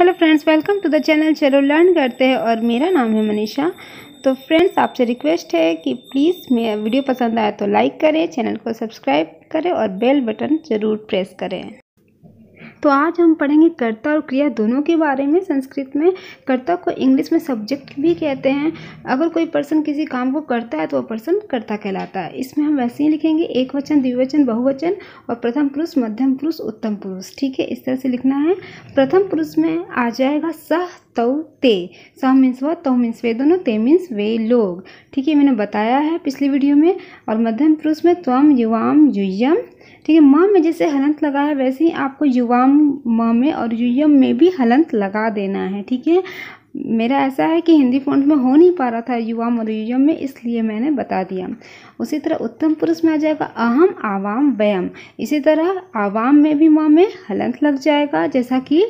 hello friends welcome to the channel चलो learn करते हैं और मेरा नाम है मनीषा तो फ्रेंड्स आपसे रिक्वेस्ट है कि प्लीज़ मेरा वीडियो पसंद आए तो लाइक करें चैनल को सब्सक्राइब करें और बेल बटन ज़रूर प्रेस करें तो आज हम पढ़ेंगे कर्ता और क्रिया दोनों के बारे में संस्कृत में कर्ता को इंग्लिश में सब्जेक्ट भी कहते हैं अगर कोई पर्सन किसी काम को करता है तो वह पर्सन कर्ता कहलाता है इसमें हम वैसे ही लिखेंगे एक वचन द्विवचन बहुवचन और प्रथम पुरुष मध्यम पुरुष उत्तम पुरुष ठीक है इस तरह से लिखना है प्रथम पुरुष में आ जाएगा सह तौ ते सह मीन्स वह तौ मीन्स वे दोनों ते मीन्स वे लोग ठीक है मैंने बताया है पिछली वीडियो में और मध्यम पुरुष में त्वम युवाम युयम ठीक है माँ में जैसे हलंत लगा है वैसे ही आपको युवाम माँ में और युयम में भी हलंत लगा देना है ठीक है मेरा ऐसा है कि हिंदी फॉन्ट में हो नहीं पा रहा था युवाम और युयम में इसलिए मैंने बता दिया उसी तरह उत्तम पुरुष में आ जाएगा अहम आवाम व्यम इसी तरह आवाम में भी माँ में हलंत लग जाएगा जैसा कि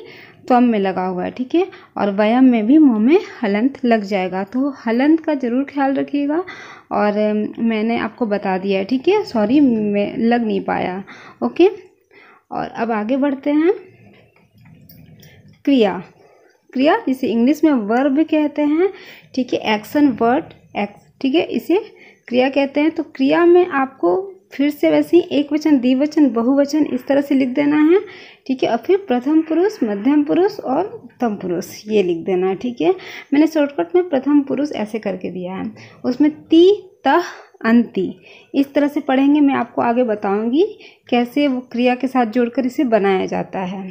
त्वम में लगा हुआ है ठीक है और वयम में भी मुँह में हलंत लग जाएगा तो हलंत का ज़रूर ख्याल रखिएगा और मैंने आपको बता दिया है ठीक है सॉरी मैं लग नहीं पाया ओके और अब आगे बढ़ते हैं क्रिया क्रिया जिसे इंग्लिश में वर्ब कहते हैं ठीक है एक्शन वर्ड एक्स ठीक है इसे क्रिया कहते हैं तो क्रिया में आपको फिर से वैसे ही एक वचन द्विवचन बहुवचन इस तरह से लिख देना है ठीक है और फिर प्रथम पुरुष मध्यम पुरुष और उत्तम पुरुष ये लिख देना है ठीक है मैंने शॉर्टकट में प्रथम पुरुष ऐसे करके दिया है उसमें ती तह अंति इस तरह से पढ़ेंगे मैं आपको आगे बताऊंगी कैसे वो क्रिया के साथ जोड़कर इसे बनाया जाता है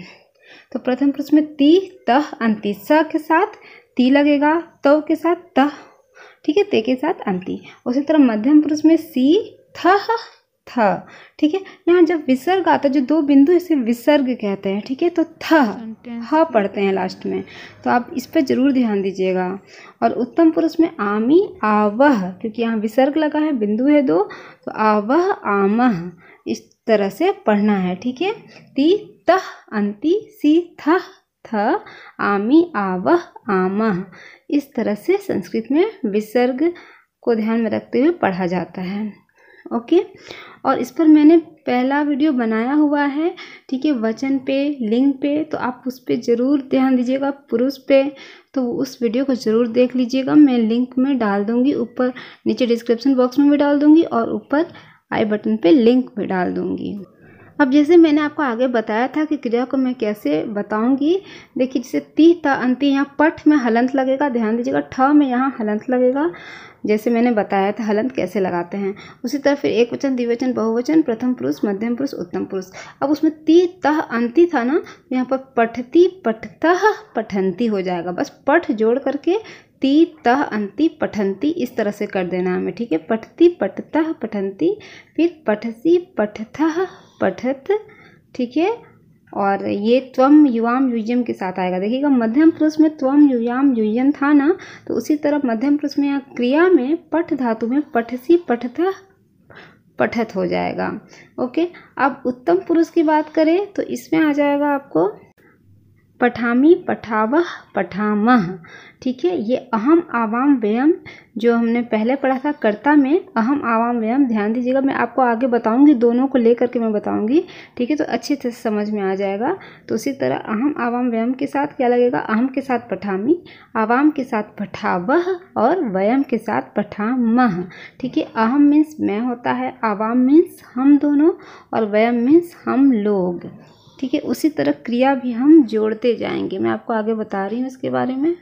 तो प्रथम पुरुष में ती तह अंति स के साथ ती लगेगा तव के साथ तह ठीक है ते के साथ अंति उसी तरह मध्यम पुरुष में सी थह थ ठीक है यहाँ जब विसर्ग आता है जो दो बिंदु इसे विसर्ग कहते हैं ठीक है तो थ ह पढ़ते हैं लास्ट में तो आप इस पर ज़रूर ध्यान दीजिएगा और उत्तम पुरुष में आमी आवह क्योंकि यहाँ विसर्ग लगा है बिंदु है दो तो आवह आमह इस तरह से पढ़ना है ठीक है ती तह अंति सी थ थ आमी आवह आमह इस तरह से संस्कृत में विसर्ग को ध्यान में रखते हुए पढ़ा जाता है ओके और इस पर मैंने पहला वीडियो बनाया हुआ है ठीक है वचन पे लिंग पे तो आप उस पर ज़रूर ध्यान दीजिएगा पुरुष पे तो उस वीडियो को ज़रूर देख लीजिएगा मैं लिंक में डाल दूँगी ऊपर नीचे डिस्क्रिप्शन बॉक्स में भी डाल दूँगी और ऊपर आई बटन पे लिंक भी डाल दूँगी अब जैसे मैंने आपको आगे बताया था कि क्रिया को मैं कैसे बताऊंगी देखिए जैसे ती त अंति यहाँ पठ में हलंत लगेगा ध्यान दीजिएगा ठ में यहाँ हलंत लगेगा जैसे मैंने बताया था हलंत कैसे लगाते हैं उसी तरह फिर एक वचन द्विवचन बहुवचन प्रथम पुरुष मध्यम पुरुष उत्तम पुरुष अब उसमें ती तह अंति था ना तो यहाँ पर पठती पठतः पठंती हो जाएगा बस पठ जोड़ करके ती तह अंति पठंती इस तरह से कर देना हमें ठीक है पठती पठतः पठंती फिर पठसी पठतः पठत ठीक है और ये त्वम युवाम युजम के साथ आएगा देखिएगा मध्यम पुरुष में त्वम युवाम युजन था ना तो उसी तरह मध्यम पुरुष में या क्रिया में पठ धातु में पठसी पठत पठत हो जाएगा ओके अब उत्तम पुरुष की बात करें तो इसमें आ जाएगा आपको पठामी पठावह पठामह ठीक है ये अहम आवाम व्यम जो हमने पहले पढ़ा था कर्ता में अहम आवाम व्ययम ध्यान दीजिएगा मैं आपको आगे बताऊंगी दोनों को लेकर के मैं बताऊंगी ठीक है तो अच्छे से समझ में आ जाएगा तो उसी तरह अहम आवाम व्ययम के साथ क्या लगेगा अहम के साथ पठामी आवाम के साथ पठावह और व्यम के साथ पठामह ठीक है अहम मीन्स मैं होता है आवाम मीन्स हम दोनों और व्यम मीन्स हम लोग ठीक है उसी तरह क्रिया भी हम जोड़ते जाएंगे मैं आपको आगे बता रही हूँ इसके बारे में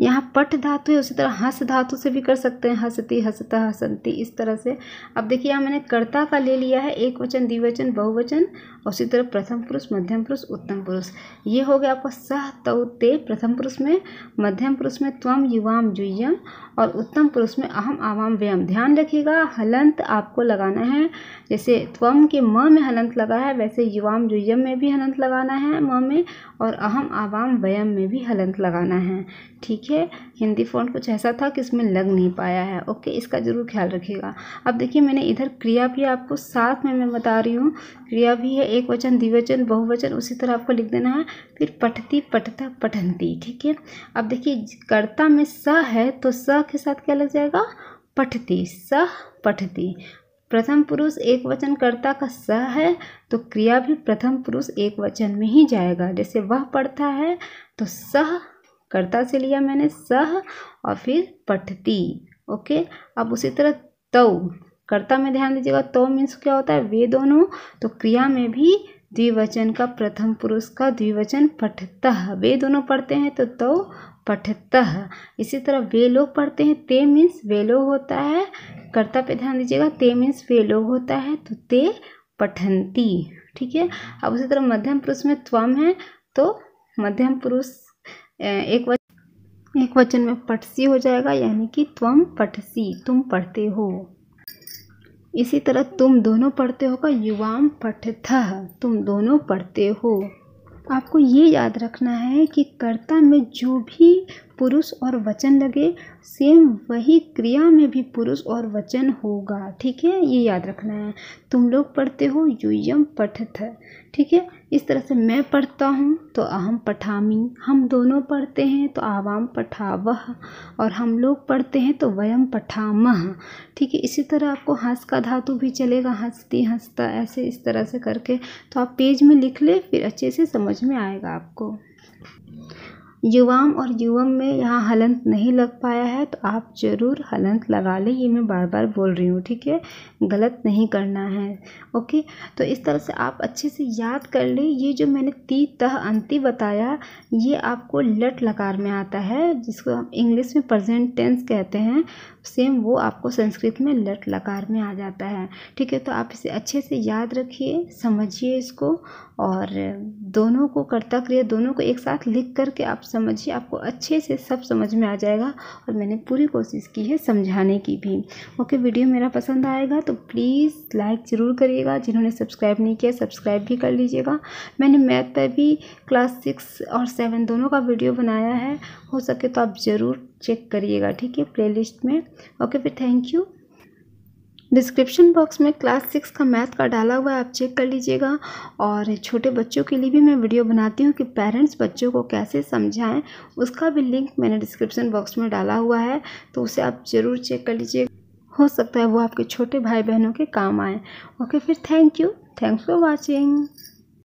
यहाँ पट धातु है उसी तरह हंस धातु से भी कर सकते हैं हंसती हंसता हंसंती इस तरह से अब देखिए यहाँ मैंने कर्ता का ले लिया है एक वचन द्विवचन बहुवचन और उसी तरह प्रथम पुरुष मध्यम पुरुष उत्तम पुरुष ये हो गया आपका सह तव ते प्रथम पुरुष में मध्यम पुरुष में त्वम युवाम जुयम और उत्तम पुरुष में अहम आवाम व्यम ध्यान रखिएगा हलंत आपको लगाना है जैसे त्वम के म में हलंत लगा है वैसे युवाम जुयम में भी हलंत लगाना है म में और अहम आवाम व्यम में भी हलंत लगाना है ठीक देखिए हिंदी फ़ॉन्ट कुछ ऐसा था कि इसमें लग नहीं पाया है ओके इसका ज़रूर ख्याल रखिएगा अब देखिए मैंने इधर क्रिया भी आपको साथ में मैं बता रही हूँ क्रिया भी है एक वचन द्विवचन बहुवचन उसी तरह आपको लिख देना है फिर पठती पठता पठनती ठीक है अब देखिए कर्ता में स है तो स के साथ क्या लग जाएगा पठती स पठती प्रथम पुरुष एक वचन कर्ता का स है तो क्रिया भी प्रथम पुरुष एक वचन में ही जाएगा जैसे वह पढ़ता है तो सह कर्ता से लिया मैंने सह और फिर पठती ओके अब उसी तरह तव तो, कर्ता में ध्यान दीजिएगा तो मीन्स क्या होता है वे दोनों तो क्रिया में भी द्विवचन का प्रथम पुरुष का द्विवचन पठत वे दोनों पढ़ते हैं तो तो पठत इसी तरह वे लोग पढ़ते हैं ते मीन्स वे लोग होता है कर्ता पे ध्यान दीजिएगा ते मीन्स वे लोग होता है तो ते पठंती ठीक है अब उसी तरह मध्यम पुरुष में त्वम है तो मध्यम पुरुष एक वच एक वचन में पटसी हो जाएगा यानी कि त्वम पटसी तुम पढ़ते हो इसी तरह तुम दोनों पढ़ते हो का युवाम पठथ तुम दोनों पढ़ते हो आपको ये याद रखना है कि कर्ता में जो भी पुरुष और वचन लगे सेम वही क्रिया में भी पुरुष और वचन होगा ठीक है ये याद रखना है तुम लोग पढ़ते हो यूयम पठथ ठीक है इस तरह से मैं पढ़ता हूँ तो अहम पठामी हम दोनों पढ़ते हैं तो आवाम पठावह और हम लोग पढ़ते हैं तो वयम पठामह ठीक है इसी तरह आपको हंस का धातु भी चलेगा हंसती हंसता ऐसे इस तरह से करके तो आप पेज में लिख ले फिर अच्छे से समझ में आएगा आपको युवाम और युवम में यहाँ हलंत नहीं लग पाया है तो आप ज़रूर हलंत लगा लें ये मैं बार बार बोल रही हूँ ठीक है गलत नहीं करना है ओके तो इस तरह से आप अच्छे से याद कर लें ये जो मैंने ती तह अंति बताया ये आपको लट लकार में आता है जिसको हम इंग्लिश में प्रजेंट टेंस कहते हैं सेम वो आपको संस्कृत में लट लकार में आ जाता है ठीक है तो आप इसे अच्छे से याद रखिए समझिए इसको और दोनों को कर्ता क्रिया दोनों को एक साथ लिख करके आप समझिए आपको अच्छे से सब समझ में आ जाएगा और मैंने पूरी कोशिश की है समझाने की भी ओके वीडियो मेरा पसंद आएगा तो प्लीज़ लाइक ज़रूर करिएगा जिन्होंने सब्सक्राइब नहीं किया सब्सक्राइब भी कर लीजिएगा मैंने मैथ पर भी क्लास सिक्स और सेवन दोनों का वीडियो बनाया है हो सके तो आप ज़रूर चेक करिएगा ठीक है प्लेलिस्ट में ओके फिर थैंक यू डिस्क्रिप्शन बॉक्स में क्लास सिक्स का मैथ का डाला हुआ है आप चेक कर लीजिएगा और छोटे बच्चों के लिए भी मैं वीडियो बनाती हूँ कि पेरेंट्स बच्चों को कैसे समझाएं उसका भी लिंक मैंने डिस्क्रिप्शन बॉक्स में डाला हुआ है तो उसे आप ज़रूर चेक कर लीजिए हो सकता है वो आपके छोटे भाई बहनों के काम आए ओके फिर thank you thanks for watching